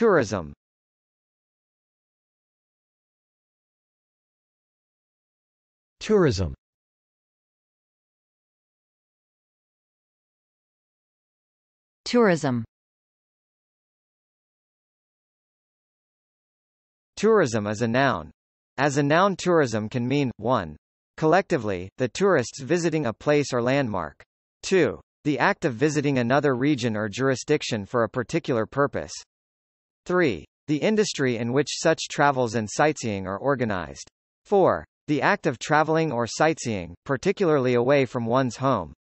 tourism Tourism Tourism Tourism is a noun. As a noun tourism can mean, 1. Collectively, the tourists visiting a place or landmark. 2. The act of visiting another region or jurisdiction for a particular purpose. 3. The industry in which such travels and sightseeing are organized. 4. The act of traveling or sightseeing, particularly away from one's home.